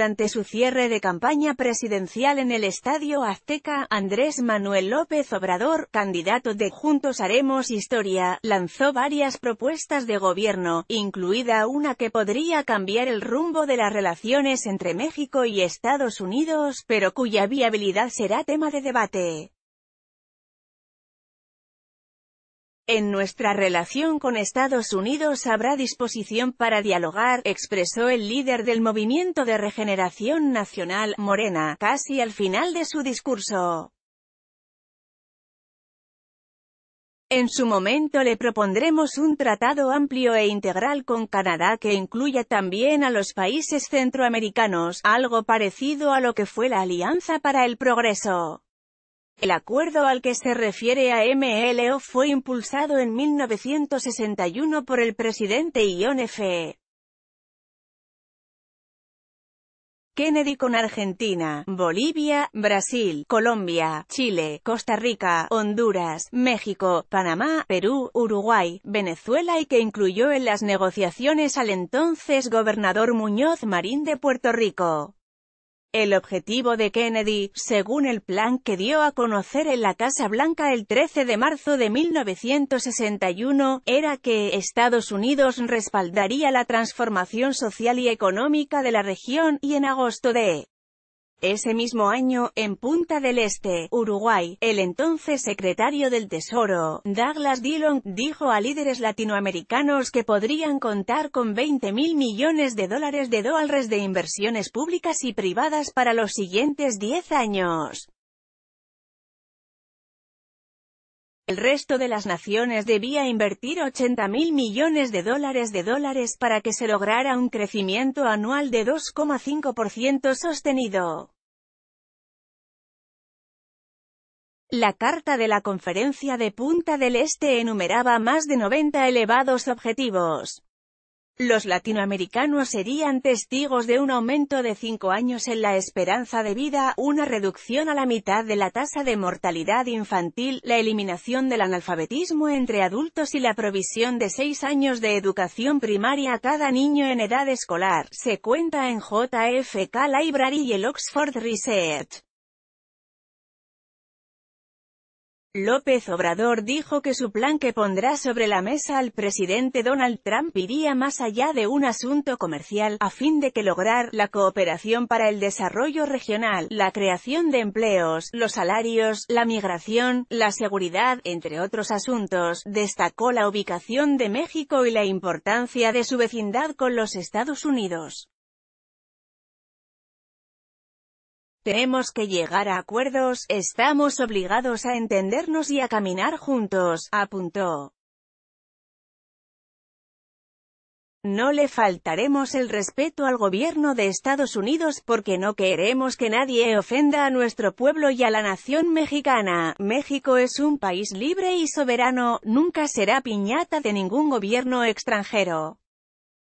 durante su cierre de campaña presidencial en el Estadio Azteca, Andrés Manuel López Obrador, candidato de Juntos Haremos Historia, lanzó varias propuestas de gobierno, incluida una que podría cambiar el rumbo de las relaciones entre México y Estados Unidos, pero cuya viabilidad será tema de debate. En nuestra relación con Estados Unidos habrá disposición para dialogar, expresó el líder del Movimiento de Regeneración Nacional, Morena, casi al final de su discurso. En su momento le propondremos un tratado amplio e integral con Canadá que incluya también a los países centroamericanos, algo parecido a lo que fue la Alianza para el Progreso. El acuerdo al que se refiere a MLO fue impulsado en 1961 por el presidente John F. Kennedy con Argentina, Bolivia, Brasil, Colombia, Chile, Costa Rica, Honduras, México, Panamá, Perú, Uruguay, Venezuela y que incluyó en las negociaciones al entonces gobernador Muñoz Marín de Puerto Rico. El objetivo de Kennedy, según el plan que dio a conocer en la Casa Blanca el 13 de marzo de 1961, era que Estados Unidos respaldaría la transformación social y económica de la región, y en agosto de ese mismo año, en Punta del Este, Uruguay, el entonces secretario del Tesoro, Douglas Dillon, dijo a líderes latinoamericanos que podrían contar con 20 mil millones de dólares de dólares de inversiones públicas y privadas para los siguientes 10 años. El resto de las naciones debía invertir 80 mil millones de dólares de dólares para que se lograra un crecimiento anual de 2,5% sostenido. La carta de la Conferencia de Punta del Este enumeraba más de 90 elevados objetivos. Los latinoamericanos serían testigos de un aumento de 5 años en la esperanza de vida, una reducción a la mitad de la tasa de mortalidad infantil, la eliminación del analfabetismo entre adultos y la provisión de 6 años de educación primaria a cada niño en edad escolar, se cuenta en JFK Library y el Oxford Research. López Obrador dijo que su plan que pondrá sobre la mesa al presidente Donald Trump iría más allá de un asunto comercial, a fin de que lograr la cooperación para el desarrollo regional, la creación de empleos, los salarios, la migración, la seguridad, entre otros asuntos, destacó la ubicación de México y la importancia de su vecindad con los Estados Unidos. Tenemos que llegar a acuerdos, estamos obligados a entendernos y a caminar juntos, apuntó. No le faltaremos el respeto al gobierno de Estados Unidos porque no queremos que nadie ofenda a nuestro pueblo y a la nación mexicana. México es un país libre y soberano, nunca será piñata de ningún gobierno extranjero.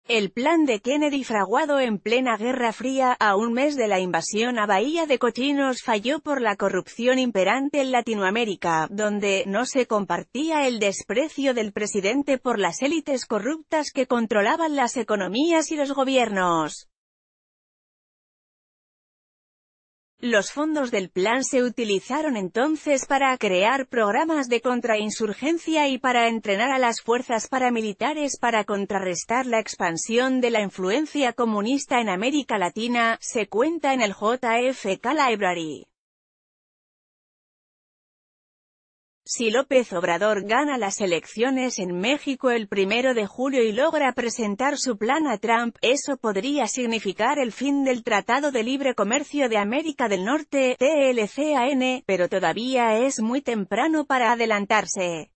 El plan de Kennedy fraguado en plena Guerra Fría, a un mes de la invasión a Bahía de Cochinos falló por la corrupción imperante en Latinoamérica, donde no se compartía el desprecio del presidente por las élites corruptas que controlaban las economías y los gobiernos. Los fondos del plan se utilizaron entonces para crear programas de contrainsurgencia y para entrenar a las fuerzas paramilitares para contrarrestar la expansión de la influencia comunista en América Latina, se cuenta en el JFK Library. Si López Obrador gana las elecciones en México el primero de julio y logra presentar su plan a Trump, eso podría significar el fin del Tratado de Libre Comercio de América del Norte, TLCAN, pero todavía es muy temprano para adelantarse.